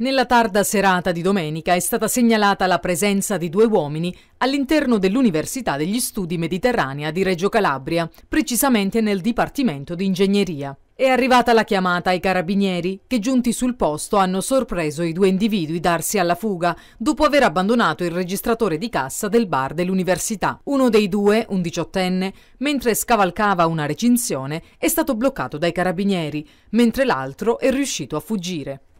Nella tarda serata di domenica è stata segnalata la presenza di due uomini all'interno dell'Università degli Studi Mediterranea di Reggio Calabria, precisamente nel Dipartimento di Ingegneria. È arrivata la chiamata ai carabinieri che giunti sul posto hanno sorpreso i due individui darsi alla fuga dopo aver abbandonato il registratore di cassa del bar dell'università. Uno dei due, un diciottenne, mentre scavalcava una recinzione è stato bloccato dai carabinieri, mentre l'altro è riuscito a fuggire.